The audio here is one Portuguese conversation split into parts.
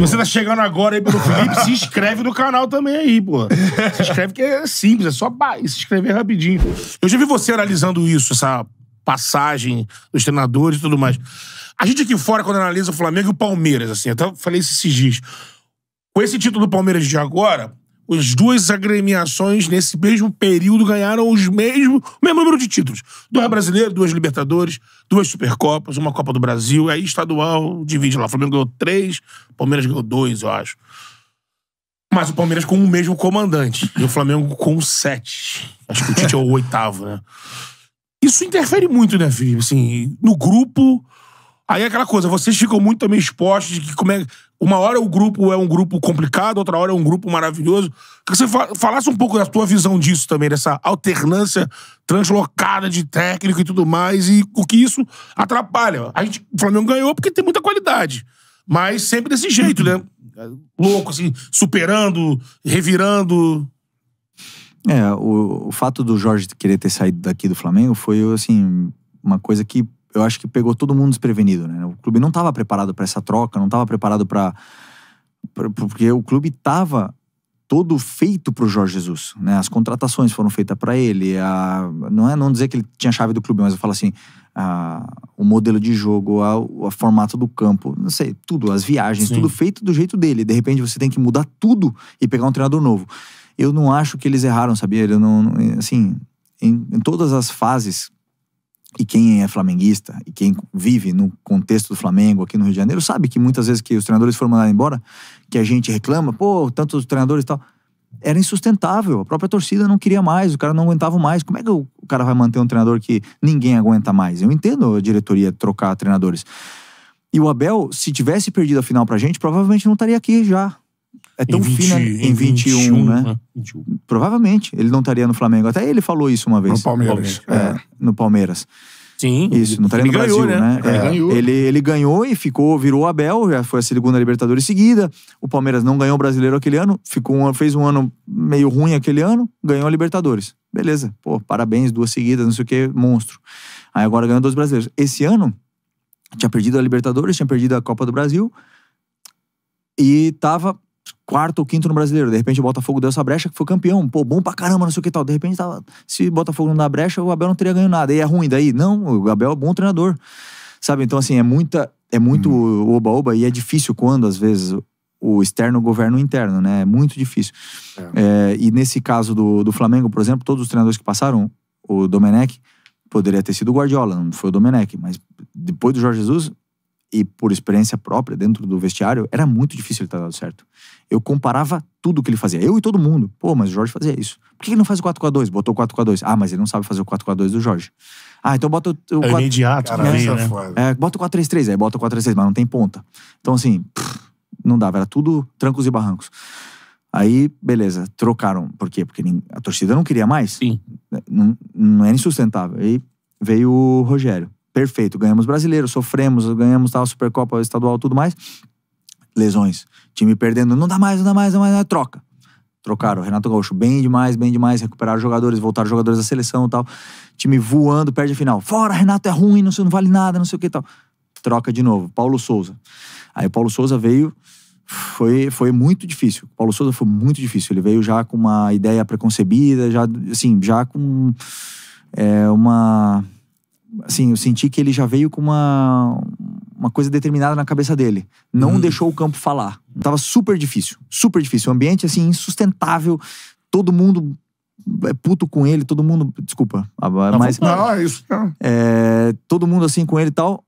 Você tá chegando agora aí pelo Felipe, se inscreve no canal também aí, pô. Se inscreve que é simples, é só se inscrever rapidinho. Eu já vi você analisando isso, essa passagem dos treinadores e tudo mais. A gente aqui fora, quando analisa o Flamengo e o Palmeiras, assim, até falei isso esses dias. Com esse título do Palmeiras de agora, as duas agremiações, nesse mesmo período, ganharam os mesmo, o mesmo número de títulos. Dois brasileiros, duas Libertadores, duas Supercopas, uma Copa do Brasil, aí estadual, divide lá. O Flamengo ganhou três, o Palmeiras ganhou dois, eu acho. Mas o Palmeiras com o mesmo comandante. E o Flamengo com sete. Acho que o Tite é o oitavo, né? Isso interfere muito, né, Felipe? Assim, no grupo. Aí é aquela coisa, vocês ficam muito também expostos de que como é. Uma hora o grupo é um grupo complicado, outra hora é um grupo maravilhoso. Que você falasse um pouco da tua visão disso também, dessa alternância translocada de técnico e tudo mais, e o que isso atrapalha. A gente, o Flamengo ganhou porque tem muita qualidade, mas sempre desse jeito, né? Louco, assim, superando, revirando. É, o, o fato do Jorge querer ter saído daqui do Flamengo foi, assim, uma coisa que eu acho que pegou todo mundo desprevenido, né? O clube não estava preparado para essa troca, não estava preparado para porque o clube estava todo feito para o Jorge Jesus, né? As contratações foram feitas para ele, a, não é não dizer que ele tinha chave do clube, mas eu falo assim, a, o modelo de jogo, a, o formato do campo, não sei, tudo, as viagens, Sim. tudo feito do jeito dele. De repente você tem que mudar tudo e pegar um treinador novo. Eu não acho que eles erraram, sabia? Eu não, assim, em, em todas as fases e quem é flamenguista e quem vive no contexto do Flamengo aqui no Rio de Janeiro sabe que muitas vezes que os treinadores foram mandados embora, que a gente reclama, pô, tantos treinadores e tal. Era insustentável, a própria torcida não queria mais, o cara não aguentava mais. Como é que o cara vai manter um treinador que ninguém aguenta mais? Eu entendo a diretoria trocar treinadores. E o Abel, se tivesse perdido a final pra gente, provavelmente não estaria aqui já é tão em 20, fina né? em, em 21, 21 né? né? 21. Provavelmente ele não estaria no Flamengo. Até ele falou isso uma vez. No Palmeiras. É, é, no Palmeiras. Sim. Isso, não estaria no Brasil, né? né? É, ele, ele, ele, ganhou e ficou, virou Abel, já foi a segunda Libertadores seguida. O Palmeiras não ganhou o brasileiro aquele ano, ficou um, fez um ano meio ruim aquele ano, ganhou a Libertadores. Beleza, pô, parabéns, duas seguidas, não sei o que, monstro. Aí agora ganhou dois brasileiros. Esse ano, tinha perdido a Libertadores, tinha perdido a Copa do Brasil e tava quarto ou quinto no brasileiro. De repente o Botafogo deu essa brecha que foi campeão. Pô, bom pra caramba, não sei o que tal. De repente tava. Se o Botafogo não dá brecha, o Abel não teria ganho nada. E é ruim daí? Não, o Abel é bom treinador. Sabe? Então, assim, é muita. É muito hum. oba-oba hum. e é difícil quando, às vezes, o externo governa o interno, né? É muito difícil. É. É, e nesse caso do, do Flamengo, por exemplo, todos os treinadores que passaram, o Domenech, poderia ter sido o Guardiola, não foi o Domenech, mas depois do Jorge Jesus, e por experiência própria dentro do vestiário, era muito difícil ele ter dado certo. Eu comparava tudo que ele fazia, eu e todo mundo. Pô, mas o Jorge fazia isso. Por que ele não faz o 4x2? Botou o 4x2. Ah, mas ele não sabe fazer o 4x2 do Jorge. Ah, então bota o. o é 4... imediato, cara, é né? né? É, bota o 4 x 3 aí bota o 4 x 3 mas não tem ponta. Então, assim, pff, não dava, era tudo trancos e barrancos. Aí, beleza, trocaram. Por quê? Porque a torcida não queria mais. Sim. Né, não, não era insustentável. Aí veio o Rogério. Perfeito, ganhamos brasileiro, sofremos, ganhamos tal, Supercopa Estadual, tudo mais. Lesões. Time perdendo, não dá mais, não dá mais, não dá mais, é troca. Trocaram. Renato Gaúcho, bem demais, bem demais. Recuperaram jogadores, voltaram jogadores da seleção e tal. Time voando, perde a final. Fora, Renato é ruim, não, sei, não vale nada, não sei o que e tal. Troca de novo. Paulo Souza. Aí o Paulo Souza veio, foi, foi muito difícil. Paulo Souza foi muito difícil. Ele veio já com uma ideia preconcebida, já, assim, já com é, uma assim, eu senti que ele já veio com uma, uma coisa determinada na cabeça dele. Não hum. deixou o campo falar. Tava super difícil, super difícil. O ambiente, assim, insustentável. Todo mundo é puto com ele, todo mundo. Desculpa. Tá Mas, não, é isso. É, todo mundo assim com ele e tal.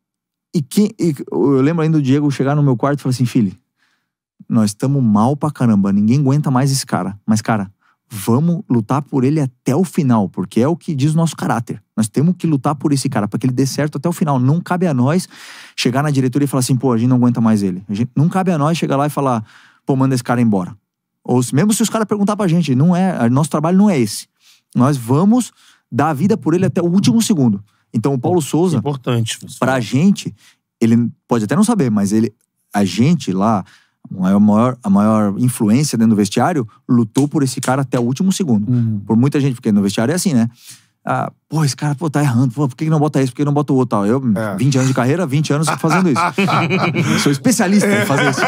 E, que, e eu lembro ainda do Diego chegar no meu quarto e falar assim: filho, nós estamos mal pra caramba, ninguém aguenta mais esse cara. Mas, cara, vamos lutar por ele até o final, porque é o que diz o nosso caráter. Nós temos que lutar por esse cara, para que ele dê certo até o final. Não cabe a nós chegar na diretoria e falar assim, pô, a gente não aguenta mais ele. Gente, não cabe a nós chegar lá e falar, pô, manda esse cara embora. Ou mesmo se os caras perguntar pra gente, não é, nosso trabalho não é esse. Nós vamos dar a vida por ele até o último segundo. Então o Paulo Souza, é importante, pra gente, ele pode até não saber, mas ele a gente lá a maior, a maior influência dentro do vestiário, lutou por esse cara até o último segundo. Uhum. Por muita gente, porque no vestiário é assim, né? Ah, pô, esse cara pô, tá errando, pô, por que não bota isso, por que não bota o outro? Tal? Eu, é. 20 anos de carreira, 20 anos fazendo isso. Sou especialista em fazer isso.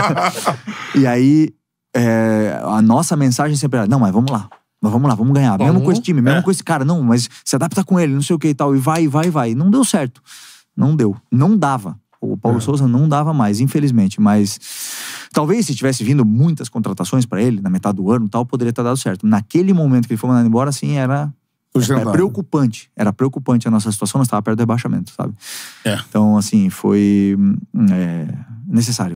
e aí, é, a nossa mensagem sempre era: não, mas vamos lá. Mas vamos lá, vamos ganhar. Vamos, mesmo com esse time, mesmo é. com esse cara. Não, mas se adapta com ele, não sei o que e tal. E vai, vai, vai. Não deu certo. Não deu. Não dava. O Paulo é. Souza não dava mais, infelizmente. Mas talvez se tivesse vindo muitas contratações para ele na metade do ano tal, poderia ter dado certo. Naquele momento que ele foi mandado embora, assim, era era preocupante. Era preocupante a nossa situação, nós estávamos perto do rebaixamento, sabe? É. Então, assim, foi hum, é, necessário.